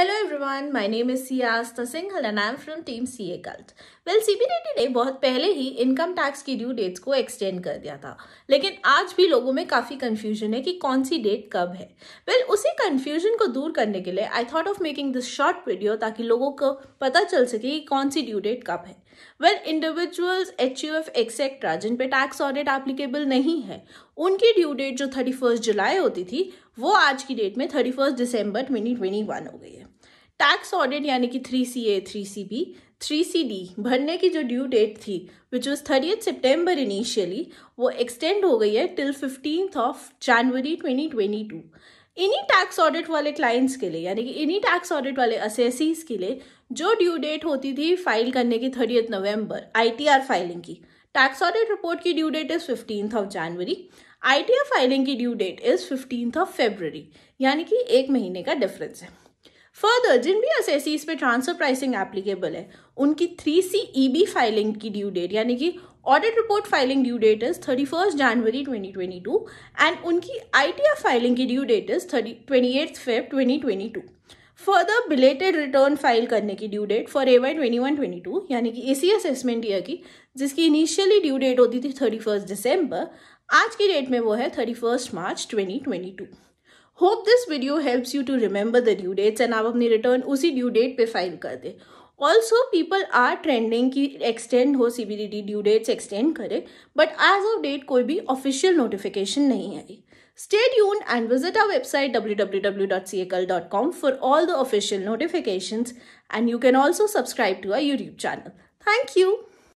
everyone my name is is Siasta Singhal and I from team C A cult well CBDT ने बहुत पहले ही income tax की due dates को extend कर दिया था लेकिन आज भी लोगों में काफ़ी कंफ्यूजन है कि कौन सी डेट कब है वेल well, उसी कंफ्यूजन को दूर करने के लिए I thought of making this short video ताकि लोगों को पता चल सके कि कौन सी ड्यू डेट कब है well individuals H U F etcetera जिन पे टैक्स ऑडिट एप्लीकेबल नहीं है उनकी ड्यू डेट जो थर्टी फर्स्ट जुलाई होती थी वो आज की डेट में थर्टी फर्स्ट दिसंबर ट्वेंटी ट्वेंटी वन हो गई है टैक्स ऑडिट यानी कि three C A three C B three C D भरने की जो ड्यू डेट थी विच वॉज थर्टी सितंबर इनिशियली वो एक्सटेंड हो गई है till fifteenth of January twenty twenty two इन्हीं टैक्स ऑडिट वाले क्लाइंट्स के लिए यानी कि इन्हीं टैक्स ऑडिट वाले असेसीज के लिए जो ड्यू डेट होती थी फाइल करने की थर्टीथ नवंबर आईटीआर फाइलिंग की टैक्स ऑडिट रिपोर्ट की due date is fifteen of January I filing की due date is fifteenth of February यानी कि एक महीने का डिफरेंस है फर्दर जिन भी एस पे ट्रांसफर प्राइसिंग एप्लीकेबल है उनकी three C E B filing की ड्यू डेट यानी कि audit report filing due date is thirty first January twenty twenty two and उनकी आई टी एफ फाइलिंग की due date is thirty twenty eight Feb twenty twenty two further belated return file करने की due date for A Y twenty one twenty two यानी कि ए सी assessment year की जिसकी initially due date होती थी thirty first दिसंबर आज की डेट में वो है thirty first March twenty twenty two hope this video helps you to remember the due dates and आप अपनी रिटर्न उसी ड्यू डेट पे फाइल कर दे ऑल्सो पीपल आर ट्रेंडिंग कि एक्सटेंड हो C B D D due dates extend करे but as of date कोई भी ऑफिशियल नोटिफिकेशन नहीं आई and visit our website W W tuned and visit our dot com for all the official notification and you can also subscribe to our YouTube channel thank you